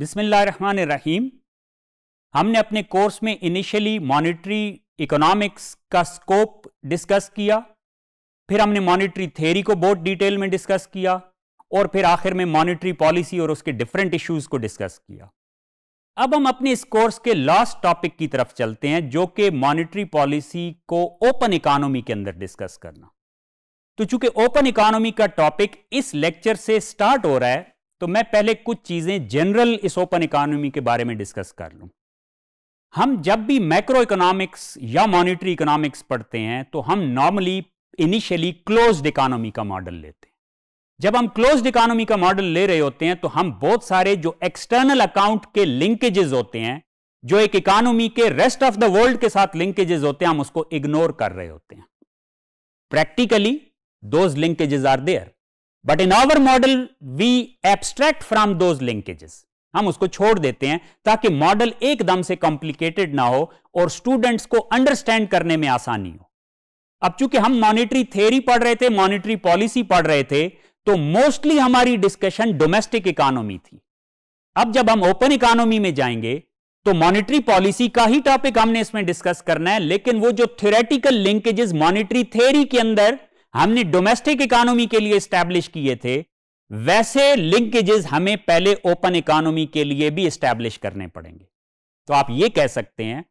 रहीम हमने अपने कोर्स में इनिशियली मॉनेटरी इकोनॉमिक्स का स्कोप डिस्कस किया फिर हमने मॉनेटरी थेरी को बहुत डिटेल में डिस्कस किया और फिर आखिर में मॉनेटरी पॉलिसी और उसके डिफरेंट इश्यूज को डिस्कस किया अब हम अपने इस कोर्स के लास्ट टॉपिक की तरफ चलते हैं जो कि मॉनेटरी पॉलिसी को ओपन इकोनॉमी के अंदर डिस्कस करना तो चूंकि ओपन इकोनॉमी का टॉपिक इस लेक्चर से स्टार्ट हो रहा है तो मैं पहले कुछ चीज़ें जनरल इस ओपन इकोनॉमी के बारे में डिस्कस कर लू हम जब भी मैक्रो इकोनॉमिक्स या मॉनिटरी इकोनॉमिक्स पढ़ते हैं तो हम नॉर्मली इनिशियली क्लोज्ड इकोनॉमी का मॉडल लेते हैं जब हम क्लोज्ड इकोनॉमी का मॉडल ले रहे होते हैं तो हम बहुत सारे जो एक्सटर्नल अकाउंट के लिंकेजेस होते हैं जो एक इकोनॉमी के रेस्ट ऑफ द वर्ल्ड के साथ लिंकेजेस होते हैं हम उसको इग्नोर कर रहे होते हैं practically those linkages are there but in our model we abstract from those linkages हम उसको छोड़ देते हैं ताकि मॉडल एकदम से कॉम्प्लिकेटेड ना हो और स्टूडेंट्स को अंडरस्टैंड करने में आसानी हो अब चूंकि हम मॉनिटरी थेरी पढ़ रहे थे मॉनिटरी पॉलिसी पढ़ रहे थे तो मोस्टली हमारी डिस्कशन डोमेस्टिक इकोनॉमी थी अब जब हम ओपन इकोनॉमी में जाएंगे तो मॉनिटरी पॉलिसी का ही टॉपिक हमने इसमें डिस्कस करना है लेकिन वो जो थ्योरेटिकल लिंकेजेस मॉनिटरी थेरी के अंदर हमने डोमेस्टिक इकोनॉमी के लिए स्टैब्लिश किए थे वैसे लिंकेजेस हमें पहले ओपन इकोनॉमी के लिए भी स्टैब्लिश करने पड़ेंगे तो आप ये कह सकते हैं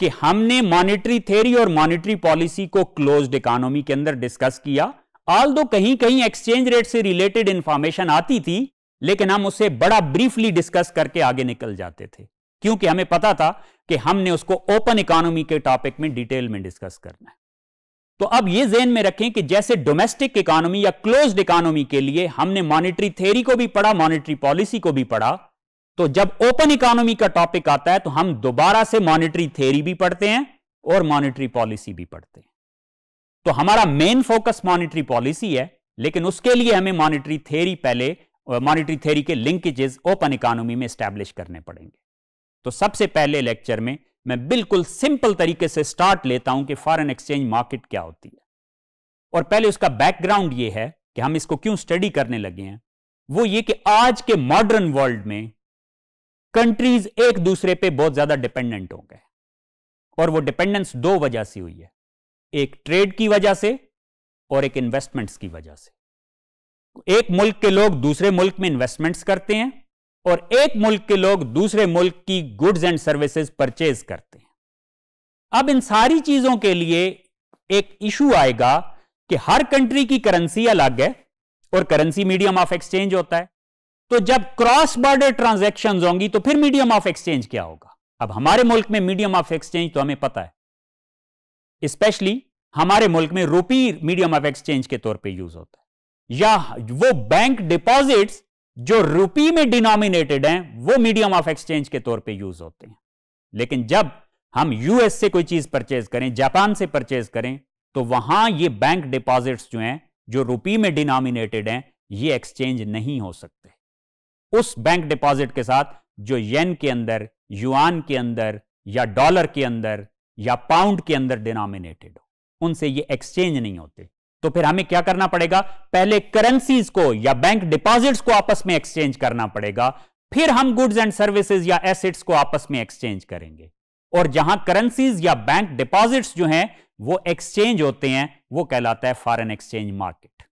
कि हमने मॉनिटरी थेरी और मॉनिटरी पॉलिसी को क्लोज्ड इकोनॉमी के अंदर डिस्कस किया ऑल दो कहीं कहीं एक्सचेंज रेट से रिलेटेड इंफॉर्मेशन आती थी लेकिन हम उसे बड़ा ब्रीफली डिस्कस करके आगे निकल जाते थे क्योंकि हमें पता था कि हमने उसको ओपन इकोनॉमी के टॉपिक में डिटेल में डिस्कस करना है तो अब ये जेन में रखें कि जैसे डोमेस्टिक इकोनॉमी या क्लोज्ड इकोनॉमी के लिए हमने मॉनेटरी थ्योरी को भी पढ़ा मॉनेटरी पॉलिसी को भी पढ़ा तो जब ओपन इकोनॉमी का टॉपिक आता है तो हम दोबारा से मॉनेटरी थ्योरी भी पढ़ते हैं और मॉनेटरी पॉलिसी भी पढ़ते हैं तो हमारा मेन फोकस मॉनेटरी पॉलिसी है लेकिन उसके लिए हमें मॉनेटरी थ्योरी पहले मॉनेटरी थ्योरी के लिंकेजेस ओपन इकोनॉमी में स्टैब्लिश करने पड़ेंगे तो सबसे पहले लेक्चर में मैं बिल्कुल सिंपल तरीके से स्टार्ट लेता हूं कि फॉरेन एक्सचेंज मार्केट क्या होती है और पहले उसका बैकग्राउंड ये है कि हम इसको क्यों स्टडी करने लगे हैं वो ये कि आज के मॉडर्न वर्ल्ड में कंट्रीज एक दूसरे पे बहुत ज्यादा डिपेंडेंट हो गए और वो डिपेंडेंस दो वजह से हुई है एक ट्रेड की वजह से और एक इन्वेस्टमेंट्स की वजह से एक मुल्क के लोग दूसरे मुल्क में इन्वेस्टमेंट्स करते हैं और एक मुल्क के लोग दूसरे मुल्क की गुड्स एंड सर्विसेज परचेज करते हैं अब इन सारी चीजों के लिए एक इशू आएगा कि हर कंट्री की करेंसी अलग है और करेंसी मीडियम ऑफ एक्सचेंज होता है तो जब क्रॉस बॉर्डर ट्रांजेक्शन होंगी तो फिर मीडियम ऑफ एक्सचेंज क्या होगा अब हमारे मुल्क में मीडियम ऑफ एक्सचेंज तो हमें पता है स्पेशली हमारे मुल्क में रुपी मीडियम ऑफ एक्सचेंज के तौर पे यूज होता है या वो बैंक डिपॉजिट्स जो रुपी में डिनोमिनेटेड हैं वो मीडियम ऑफ एक्सचेंज के तौर पे यूज होते हैं लेकिन जब हम यूएस से कोई चीज परचेज करें जापान से परचेज करें तो वहां ये बैंक डिपॉजिट्स जो हैं जो रुपी में डिनोमिनेटेड हैं ये एक्सचेंज नहीं हो सकते उस बैंक डिपॉजिट के साथ जो येन के अंदर युआन के अंदर या डॉलर के अंदर या पाउंड के अंदर डिनोमिनेटेड हो उनसे ये एक्सचेंज नहीं होते तो फिर हमें क्या करना पड़ेगा पहले करेंसीज को या बैंक डिपॉजिट्स को आपस में एक्सचेंज करना पड़ेगा फिर हम गुड्स एंड सर्विसेज या एसेट्स को आपस में एक्सचेंज करेंगे और जहां करेंसीज या बैंक डिपॉजिट्स जो हैं वो एक्सचेंज होते हैं वो कहलाता है फॉरेन एक्सचेंज मार्केट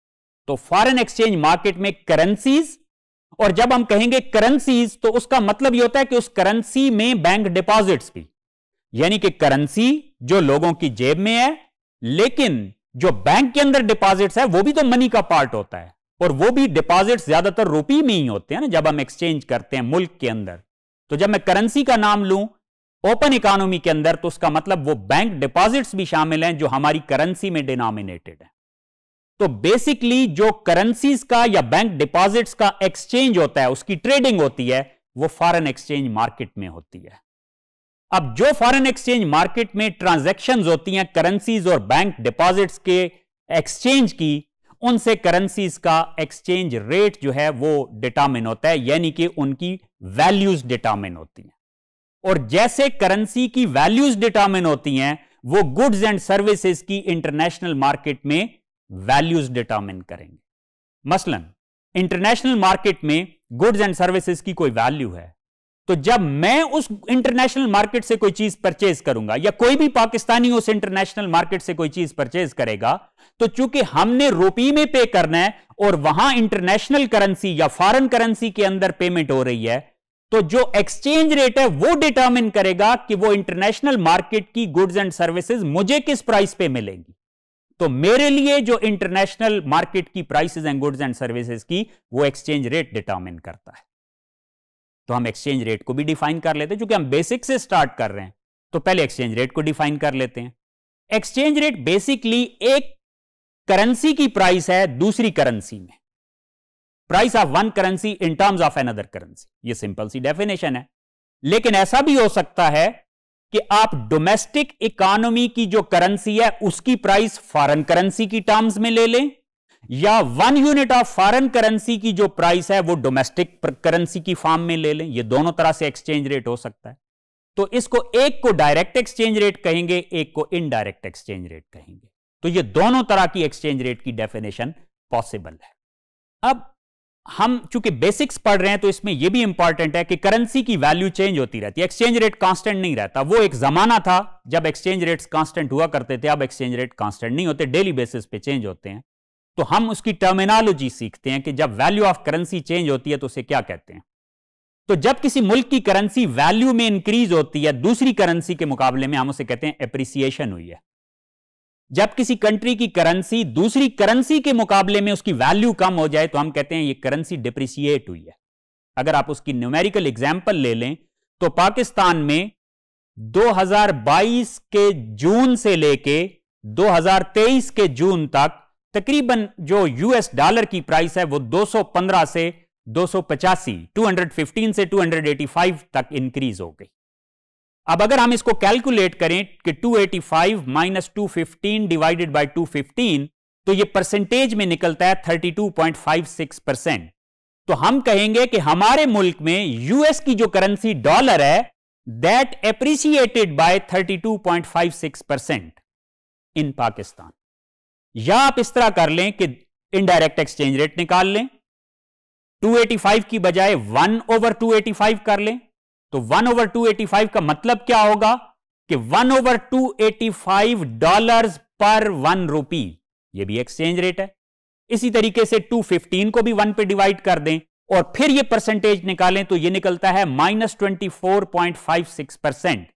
तो फॉरेन एक्सचेंज मार्केट में करेंसीज और जब हम कहेंगे करेंसीज तो उसका मतलब यह होता है कि उस करेंसी में बैंक डिपॉजिट्स भी यानी कि करेंसी जो लोगों की जेब में है लेकिन जो बैंक के अंदर डिपॉजिट्स है वो भी तो मनी का पार्ट होता है और वो भी डिपॉजिट्स ज्यादातर रूपी में ही होते हैं ना जब हम एक्सचेंज करते हैं मुल्क के अंदर तो जब मैं करेंसी का नाम लू ओपन इकोनॉमी के अंदर तो उसका मतलब वो बैंक डिपॉजिट्स भी शामिल हैं जो हमारी करेंसी में डिनोमिनेटेड है तो बेसिकली जो करेंसीज का या बैंक डिपॉजिट्स का एक्सचेंज होता है उसकी ट्रेडिंग होती है वो फॉरेन एक्सचेंज मार्केट में होती है अब जो फॉरेन एक्सचेंज मार्केट में ट्रांजैक्शंस होती हैं करेंसीज और बैंक डिपॉजिट्स के एक्सचेंज की उनसे करेंसीज का एक्सचेंज रेट जो है वो डिटामिन होता है यानी कि उनकी वैल्यूज डिटामिन होती हैं और जैसे करेंसी की वैल्यूज डिटामिन होती हैं वो गुड्स एंड सर्विसेज की इंटरनेशनल मार्केट में वैल्यूज डिटामिन करेंगे मसलन इंटरनेशनल मार्केट में गुड्स एंड सर्विसेज की कोई वैल्यू है तो जब मैं उस इंटरनेशनल मार्केट से कोई चीज परचेज करूंगा या कोई भी पाकिस्तानी उस इंटरनेशनल मार्केट से कोई चीज परचेज करेगा तो चूंकि हमने रुपी में पे करना है और वहां इंटरनेशनल करेंसी या फॉरेन करेंसी के अंदर पेमेंट हो रही है तो जो एक्सचेंज रेट है वो डिटर्मिन करेगा कि वो इंटरनेशनल मार्केट की गुड्स एंड सर्विसेज मुझे किस प्राइस पे मिलेंगी तो मेरे लिए जो इंटरनेशनल मार्केट की prices and goods and services की वो एक्सचेंज रेट डिटर्मिन करता है तो हम एक्सचेंज रेट को भी डिफाइन कर लेते हैं क्योंकि हम बेसिक से स्टार्ट कर रहे हैं तो पहले एक्सचेंज रेट को डिफाइन कर लेते हैं एक्सचेंज रेट बेसिकली एक करेंसी की प्राइस है दूसरी करेंसी में price of one currency in terms of another currency ये सिंपल सी डेफिनेशन है लेकिन ऐसा भी हो सकता है कि आप डोमेस्टिक इकोनॉमी की जो करेंसी है उसकी प्राइस फॉरेन करेंसी की टर्म्स में ले लें या one unit of foreign currency की जो प्राइस है वो डोमेस्टिक करेंसी की फॉर्म में ले लें ये दोनों तरह से एक्सचेंज रेट हो सकता है तो इसको एक को डायरेक्ट एक्सचेंज रेट कहेंगे एक को इनडायरेक्ट एक्सचेंज रेट कहेंगे तो ये दोनों तरह की एक्सचेंज रेट की डेफिनेशन पॉसिबल है अब हम चूंकि बेसिक्स पढ़ रहे हैं तो इसमें यह भी इंपॉर्टेंट है कि करेंसी की वैल्यू चेंज होती रहती है एक्सचेंज रेट कांस्टेंट नहीं रहता वो एक जमाना था जब एक्सचेंज रेट्स कांस्टेंट हुआ करते थे अब एक्सचेंज रेट कांस्टेंट नहीं होते डेली बेसिस पे चेंज होते हैं तो हम उसकी टर्मिनोलॉजी सीखते हैं कि जब वैल्यू ऑफ करेंसी चेंज होती है तो उसे क्या कहते हैं तो जब किसी मुल्क की करेंसी वैल्यू में इंक्रीज होती है दूसरी करेंसी के मुकाबले में हम उसे कहते हैं एप्रिसिएशन हुई है जब किसी कंट्री की करेंसी दूसरी करेंसी के मुकाबले में उसकी वैल्यू कम हो जाए तो हम कहते हैं ये करेंसी डिप्रिसिएट हुई है अगर आप उसकी न्यूमेरिकल एग्जाम्पल ले लें तो पाकिस्तान में 2022 के जून से लेके 2023 के जून तक तकरीबन जो यूएस डॉलर की प्राइस है वो 215 से दो सौ से 285 तक इंक्रीज हो गई अब अगर हम इसको कैलकुलेट करें कि 285 minus two divided by two तो ये परसेंटेज में निकलता है 32.56 परसेंट तो हम कहेंगे कि हमारे मुल्क में यूएस की जो करेंसी डॉलर है that appreciated by 32.56 percent in Pakistan या आप इस तरह कर लें कि इनडायरेक्ट एक्सचेंज रेट निकाल लें 285 की बजाय 1 ओवर 285 कर लें तो 1 ओवर 285 का मतलब क्या होगा कि 1 ओवर 285 डॉलर्स पर वन रुपी ये भी एक्सचेंज रेट है इसी तरीके से 215 को भी वन पे डिवाइड कर दें और फिर ये परसेंटेज निकालें तो ये निकलता है माइनस ट्वेंटी परसेंट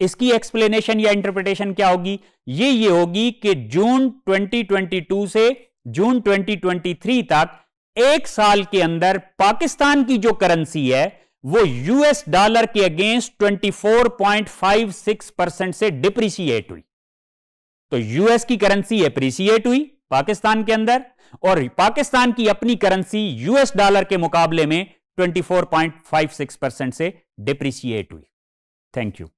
इसकी एक्सप्लेनेशन या इंटरप्रिटेशन क्या होगी ये ये होगी कि जून 2022 से जून 2023 तक एक साल के अंदर पाकिस्तान की जो करेंसी है वो यूएस डॉलर के अगेंस्ट 24.56 परसेंट से डिप्रिसिएट हुई तो यूएस की करेंसी अप्रिसिएट हुई पाकिस्तान के अंदर और पाकिस्तान की अपनी करेंसी यूएस डॉलर के मुकाबले में 24.56 परसेंट से डिप्रिसिएट हुई थैंक यू